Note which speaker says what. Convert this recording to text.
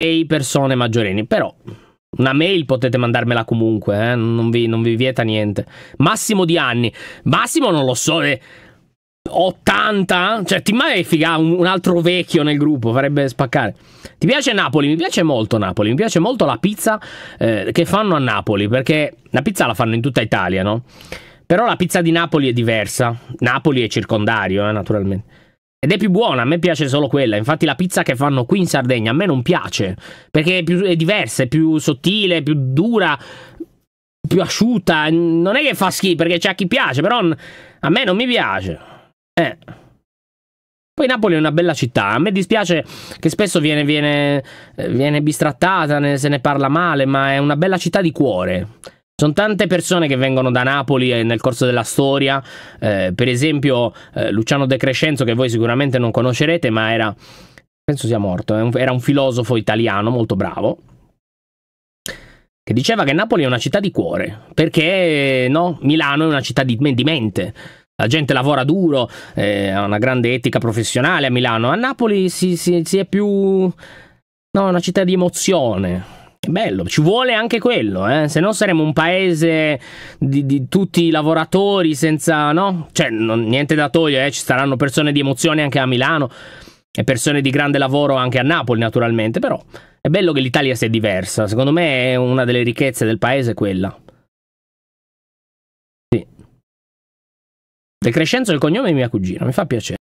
Speaker 1: e persone maggiorenni, però una mail potete mandarmela comunque, eh? non, vi, non, vi, vieta niente. Massimo di anni, massimo non lo so, eh, 80? Cioè, ti mai figa un, un, altro vecchio nel gruppo, farebbe spaccare. Ti piace Napoli? Mi piace molto Napoli, mi piace molto la pizza eh, che fanno a Napoli, perché la pizza la fanno in tutta Italia, no? Però la pizza di Napoli è diversa, Napoli è circondario, eh, naturalmente. Ed è più buona, a me piace solo quella. Infatti la pizza che fanno qui in Sardegna a me non piace, perché è, più, è diversa, è più sottile, più dura, più asciutta. Non è che fa schifo, perché c'è a chi piace, però a me non mi piace. Eh. Poi Napoli è una bella città, a me dispiace che spesso viene, viene, viene bistrattata, ne, se ne parla male, ma è una bella città di cuore. Sono tante persone che vengono da Napoli nel corso della storia, eh, per esempio eh, Luciano De Crescenzo che voi sicuramente non conoscerete ma era, penso sia morto, era un filosofo italiano molto bravo, che diceva che Napoli è una città di cuore, perché no, Milano è una città di, di mente, la gente lavora duro, eh, ha una grande etica professionale a Milano, a Napoli si, si, si è più... no, è una città di emozione, bello, ci vuole anche quello, eh? se no saremo un paese di, di tutti i lavoratori senza, no? Cioè, non, niente da togliere, eh? ci saranno persone di emozione anche a Milano e persone di grande lavoro anche a Napoli naturalmente, però è bello che l'Italia sia diversa, secondo me è una delle ricchezze del paese quella. Sì. De è il cognome di mia cugina, mi fa piacere.